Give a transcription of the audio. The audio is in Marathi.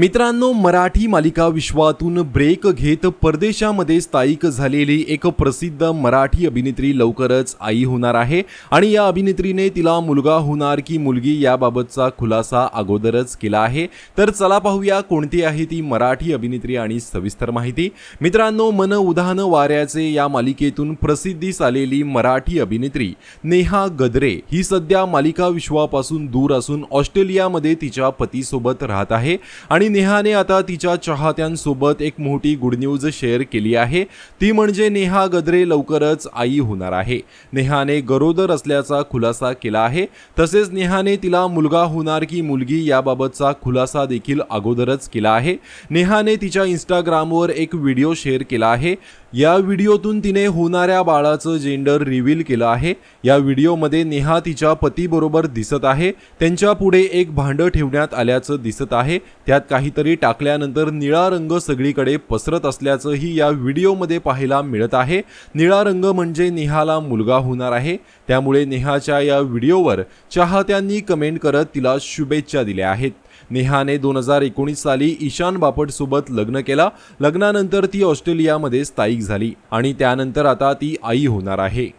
मित्रांनो मराठी मालिका विश्वातून ब्रेक घेत परदेशामध्ये स्थायिक झालेली एक प्रसिद्ध मराठी अभिनेत्री लवकरच आई होणार आहे आणि या अभिनेत्रीने तिला मुलगा होणार की मुलगी याबाबतचा खुलासा अगोदरच केला आहे तर चला पाहूया कोणती आहे ती मराठी अभिनेत्री आणि सविस्तर माहिती मित्रांनो मन उदाहन वाऱ्याचे या मालिकेतून प्रसिद्धीस आलेली मराठी अभिनेत्री नेहा गदरे ही सध्या मालिका विश्वापासून दूर असून ऑस्ट्रेलियामध्ये तिच्या पतीसोबत राहत आहे आणि आणि नेहाने आता तिच्या चाहत्यांसोबत एक मोठी गुड न्यूज शेअर केली आहे ती म्हणजे नेहा गद्रे लवकरच आई होणार आहे नेहाने गरोदर असल्याचा खुलासा केला आहे तसेच नेहाने तिला मुलगा होणार की मुलगी याबाबतचा खुलासा देखील अगोदरच केला आहे नेहाने तिच्या इंस्टाग्रामवर एक व्हिडिओ शेअर केला आहे या व्हिडिओतून तिने होणाऱ्या बाळाचं जेंडर रिव्हील केलं आहे या व्हिडिओमध्ये नेहा तिच्या पतीबरोबर दिसत आहे त्यांच्या पुढे एक भांडं ठेवण्यात आल्याचं दिसत आहे त्यात काहीतरी टाकल्यानंतर निळा रंग सगळीकडे पसरत असल्याचंही या व्हिडिओमध्ये पाहायला मिळत आहे निळा रंग म्हणजे नेहाला मुलगा होणार आहे त्यामुळे नेहाच्या या व्हिडिओवर चाहत्यांनी कमेंट करत तिला शुभेच्छा दिल्या आहेत नेहाने दोन हजार एकोणीस साली ईशान बापटसोबत लग्न केला लग्नानंतर ती ऑस्ट्रेलियामध्ये स्थायिक झाली आणि त्यानंतर आता ती आई होणार आहे